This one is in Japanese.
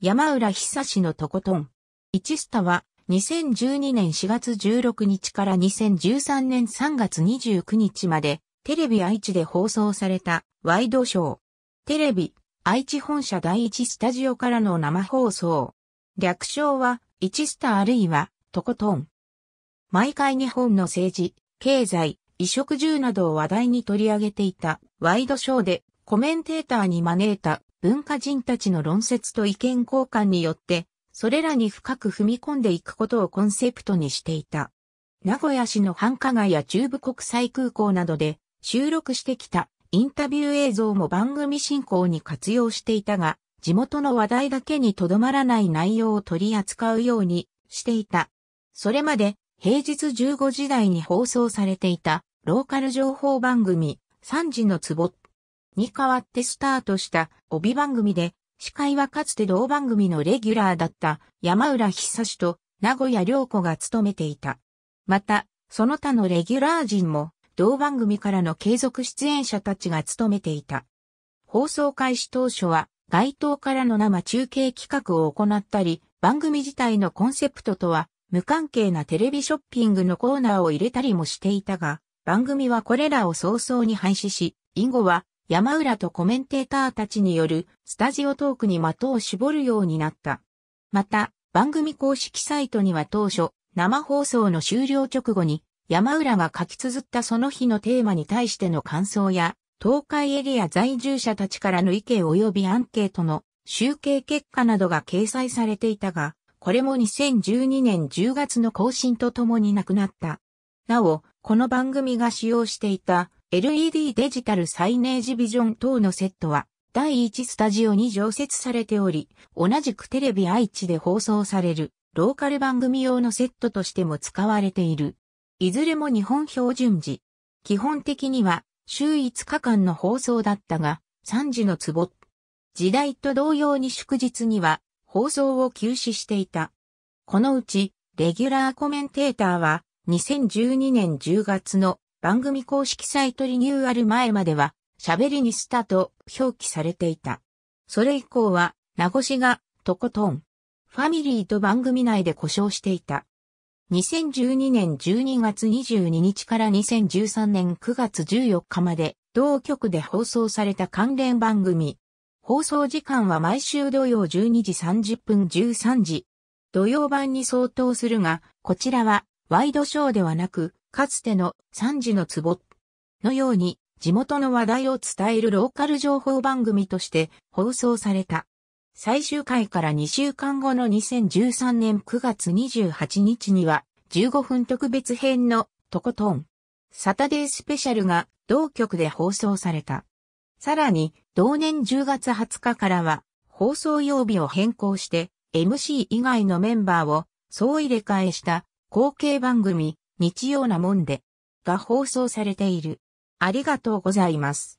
山浦久志のとことん。一スタは2012年4月16日から2013年3月29日までテレビ愛知で放送されたワイドショー。テレビ愛知本社第一スタジオからの生放送。略称は一スタあるいはとことん。毎回日本の政治、経済、衣食住などを話題に取り上げていたワイドショーでコメンテーターに招いた文化人たちの論説と意見交換によって、それらに深く踏み込んでいくことをコンセプトにしていた。名古屋市の繁華街や中部国際空港などで収録してきたインタビュー映像も番組進行に活用していたが、地元の話題だけにとどまらない内容を取り扱うようにしていた。それまで平日15時台に放送されていたローカル情報番組3時のつに代わってスタートした帯番組で、司会はかつて同番組のレギュラーだった山浦久志と名古屋良子が務めていた。また、その他のレギュラー陣も同番組からの継続出演者たちが務めていた。放送開始当初は街頭からの生中継企画を行ったり、番組自体のコンセプトとは無関係なテレビショッピングのコーナーを入れたりもしていたが、番組はこれらを早々に廃止し、以後は山浦とコメンテーターたちによるスタジオトークに的を絞るようになった。また、番組公式サイトには当初、生放送の終了直後に、山浦が書き綴ったその日のテーマに対しての感想や、東海エリア在住者たちからの意見及びアンケートの集計結果などが掲載されていたが、これも2012年10月の更新とともになくなった。なお、この番組が使用していた LED デジタルサイネージビジョン等のセットは、第1スタジオに常設されており、同じくテレビ愛知で放送される、ローカル番組用のセットとしても使われている。いずれも日本標準時。基本的には、週5日間の放送だったが、3時の壺。時代と同様に祝日には、放送を休止していた。このうち、レギュラーコメンテーターは、2012年10月の番組公式サイトリニューアル前までは、喋りにスタと表記されていた。それ以降は、名越が、とことん、ファミリーと番組内で故障していた。2012年12月22日から2013年9月14日まで、同局で放送された関連番組。放送時間は毎週土曜12時30分13時。土曜版に相当するが、こちらはワイドショーではなく、かつての3時の壺のように地元の話題を伝えるローカル情報番組として放送された。最終回から2週間後の2013年9月28日には15分特別編のとことんサタデースペシャルが同局で放送された。さらに同年10月20日からは放送曜日を変更して MC 以外のメンバーを総入れ替えした後継番組、日曜なもんで、が放送されている。ありがとうございます。